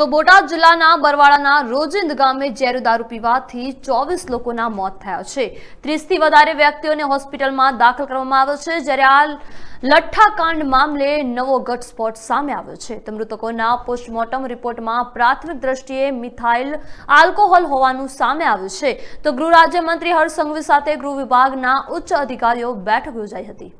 તો બોટાદ જિલ્લાના બરવાળાના રોજિંદ ગામે ઝેરું દારૂ પીવાથી ચોવીસ લોકોના મોત થયા છે ત્રીસથી વધારે વ્યક્તિઓને હોસ્પિટલમાં દાખલ કરવામાં આવ્યો છે જ્યારે આ લઠ્ઠાકાંડ મામલે નવો ગટસ્ફોટ સામે આવ્યો છે તો મૃતકોના પોસ્ટમોર્ટમ રિપોર્ટમાં પ્રાથમિક દ્રષ્ટિએ મિથાઇલ આલ્કોહોલ હોવાનું સામે આવ્યું છે તો ગૃહ રાજ્યમંત્રી હર્ષ સંઘવી સાથે ગૃહ વિભાગના ઉચ્ચ અધિકારીઓ બેઠક યોજાઈ હતી